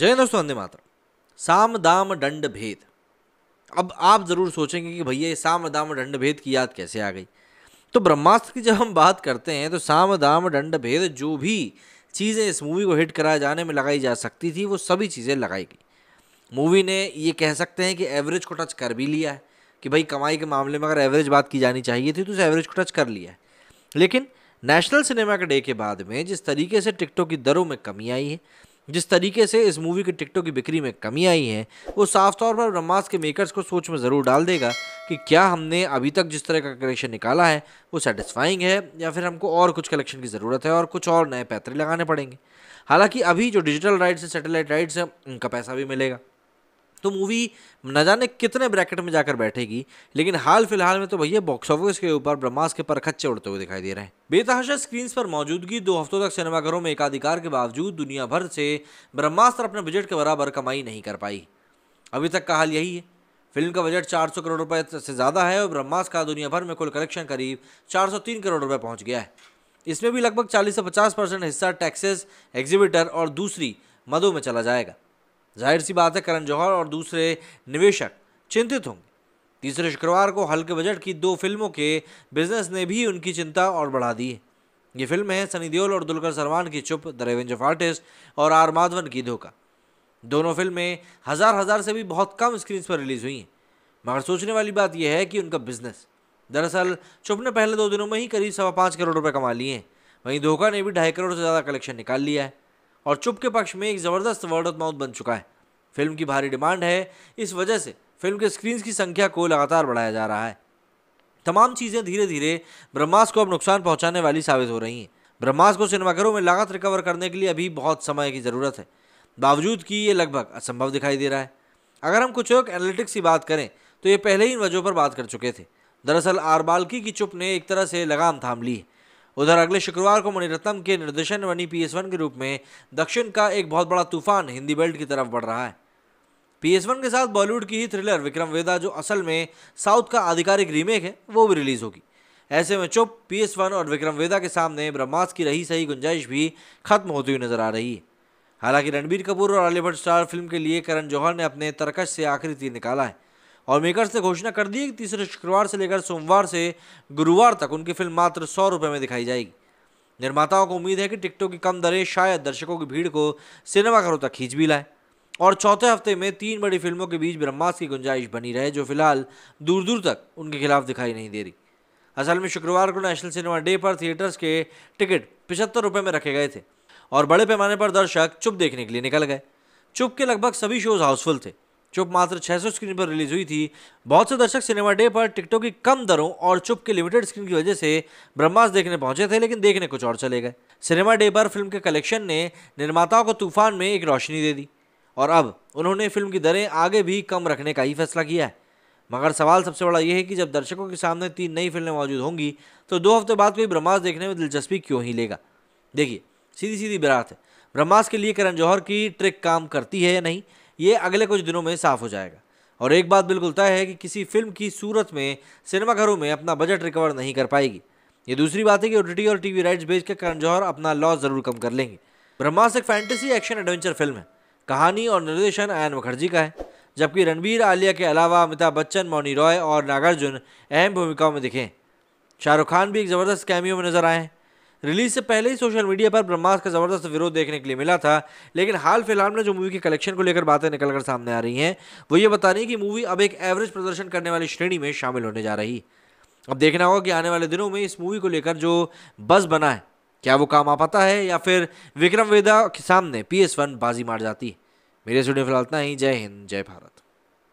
जय दोस्तों वंदे मातरम साम दाम दंड भेद अब आप ज़रूर सोचेंगे कि भैया ये साम दाम दंड भेद की याद कैसे आ गई तो ब्रह्मास्त्र की जब हम बात करते हैं तो साम दाम दंड भेद जो भी चीज़ें इस मूवी को हिट कराए जाने में लगाई जा सकती थी वो सभी चीज़ें लगाई गई मूवी ने ये कह सकते हैं कि एवरेज को टच कर भी लिया है कि भाई कमाई के मामले में अगर एवरेज बात की जानी चाहिए थी तो उस एवरेज को टच कर लिया है लेकिन नेशनल सिनेमा के डे के बाद में जिस तरीके से टिकटों की दरों में कमी आई है जिस तरीके से इस मूवी के टिकटों की बिक्री में कमी आई है वो साफ तौर पर ब्रह्मास के मेकर्स को सोच में ज़रूर डाल देगा कि क्या हमने अभी तक जिस तरह का कलेक्शन निकाला है वो सेटिस्फाइंग है या फिर हमको और कुछ कलेक्शन की ज़रूरत है और कुछ और नए पैतरे लगाने पड़ेंगे हालांकि अभी जो डिजिटल राइट्स हैं सेटेलाइट राइट्स हैं उनका पैसा भी मिलेगा तो मूवी न जाने कितने ब्रैकेट में जाकर बैठेगी लेकिन हाल फिलहाल में तो भैया बॉक्स ऑफिस के ऊपर ब्रह्मास के पर खच्चे उड़ते हुए दिखाई दे रहे हैं बेतहाशा स्क्रीन पर मौजूदगी दो हफ्तों तक सिनेमाघरों में एकाधिकार के बावजूद दुनिया भर से ब्रह्मास्त्र अपने बजट के बराबर कमाई नहीं कर पाई अभी तक का हाल यही है फिल्म का बजट 400 करोड़ रुपए से ज़्यादा है और ब्रह्मास का दुनिया भर में कुल कलेक्शन करीब 403 करोड़ रुपए पहुंच गया है इसमें भी लगभग 40 से 50 परसेंट हिस्सा टैक्सेस एग्जिबिटर और दूसरी मदों में चला जाएगा जाहिर सी बात है करण जौहर और दूसरे निवेशक चिंतित होंगे तीसरे शुक्रवार को हल्के बजट की दो फिल्मों के बिजनेस ने भी उनकी चिंता और बढ़ा दी है ये फिल्म है सनी देओल और दुलकर सलमान की Chup the revenge of artist और आर माधवन की धोखा दोनों फिल्में हज़ार हज़ार से भी बहुत कम स्क्रीन पर रिलीज़ हुई हैं मगर सोचने वाली बात यह है कि उनका बिजनेस दरअसल चुप ने पहले दो दिनों में ही करीब सवा पाँच करोड़ रुपये कमा लिए हैं वहीं धोखा ने भी ढाई करोड़ से ज़्यादा कलेक्शन निकाल लिया है और चुप के पक्ष में एक ज़बरदस्त वर्ड ऑफ माउथ बन चुका है फिल्म की भारी डिमांड है इस वजह से फिल्म के स्क्रीन्स की संख्या को लगातार बढ़ाया जा रहा है तमाम चीज़ें धीरे धीरे ब्रह्मास को अब नुकसान पहुंचाने वाली साबित हो रही हैं ब्रह्मास को सिनेमाघरों में लागत रिकवर करने के लिए अभी बहुत समय की ज़रूरत है बावजूद कि ये लगभग असंभव दिखाई दे रहा है अगर हम कुछ और एनालिटिक्स की बात करें तो ये पहले ही इन वजहों पर बात कर चुके थे दरअसल आरबाल्की की चुप ने एक तरह से लगाम थाम ली है उधर अगले शुक्रवार को मणिरत्नम के निर्देशन बनी पी के रूप में दक्षिण का एक बहुत बड़ा तूफान हिंदी बेल्ट की तरफ बढ़ रहा है पी के साथ बॉलीवुड की ही थ्रिलर विक्रम वेदा जो असल में साउथ का आधिकारिक रीमेक है वो भी रिलीज होगी ऐसे में चुप पी और विक्रम वेदा के सामने ब्रह्मास की रही सही गुंजाइश भी खत्म होती हुई नजर आ रही है हालांकि रणबीर कपूर और अलीभट स्टार फिल्म के लिए करण जौहर ने अपने तरकश से आखिरी तीर निकाला है और मेकर्स ने घोषणा कर दी है कि तीसरे शुक्रवार से लेकर सोमवार से गुरुवार तक उनकी फिल्म मात्र सौ रुपये में दिखाई जाएगी निर्माताओं को उम्मीद है कि टिकटों की कम दरें शायद दर्शकों की भीड़ को सिनेमाघरों तक खींच भी लाए और चौथे हफ्ते में तीन बड़ी फिल्मों के बीच ब्रह्मास की गुंजाइश बनी रहे जो फिलहाल दूर दूर तक उनके खिलाफ दिखाई नहीं दे रही असल में शुक्रवार को नेशनल सिनेमा डे पर थिएटर्स के टिकट पिछहत्तर रुपये में रखे गए थे और बड़े पैमाने पर दर्शक चुप देखने के लिए निकल गए चुप के लगभग सभी शोज हाउसफुल थे चुप मात्र 600 स्क्रीन पर रिलीज हुई थी बहुत से दर्शक सिनेमा डे पर टिकटों की कम दरों और चुप के लिमिटेड स्क्रीन की वजह से ब्रह्मास देखने पहुंचे थे लेकिन देखने कुछ और चले गए सिनेमा डे पर फिल्म के कलेक्शन ने निर्माताओं को तूफान में एक रोशनी दे दी और अब उन्होंने फिल्म की दरें आगे भी कम रखने का ही फैसला किया है मगर सवाल सबसे बड़ा यह है कि जब दर्शकों के सामने तीन नई फिल्में मौजूद होंगी तो दो हफ्ते बाद कोई ब्रह्मास देखने में दिलचस्पी क्यों ही लेगा देखिए सीधी सीधी बिरात है ब्रह्मास के लिए करण जौहर की ट्रिक काम करती है या नहीं ये अगले कुछ दिनों में साफ हो जाएगा और एक बात बिल्कुल तय है कि किसी फिल्म की सूरत में सिनेमाघरों में अपना बजट रिकवर नहीं कर पाएगी ये दूसरी बात है कि ओ और टीवी राइट्स बेच कर करण जौहर अपना लॉस जरूर कम कर लेंगे ब्रह्मास एक फैंटेसी एक्शन एडवेंचर फिल्म है कहानी और निर्देशन आयन मुखर्जी का है जबकि रणबीर आलिया के अलावा अमिताभ बच्चन मौनी रॉय और नागार्जुन अहम भूमिकाओं में दिखे शाहरुख खान भी एक ज़बरदस्त कैमियो में नजर आए हैं रिलीज से पहले ही सोशल मीडिया पर ब्रह्मास का ज़बरदस्त विरोध देखने के लिए मिला था लेकिन हाल फिलहाल में जो मूवी के कलेक्शन को लेकर बातें निकल कर सामने आ रही हैं वो ये बता रही है कि मूवी अब एक एवरेज प्रदर्शन करने वाली श्रेणी में शामिल होने जा रही अब देखना होगा कि आने वाले दिनों में इस मूवी को लेकर जो बस बना है क्या वो काम आ पाता है या फिर विक्रम वेदा के सामने पी एस वन बाजी मार जाती है मेरे स्टूडियो फिलहाल इतना ही जय हिंद जय भारत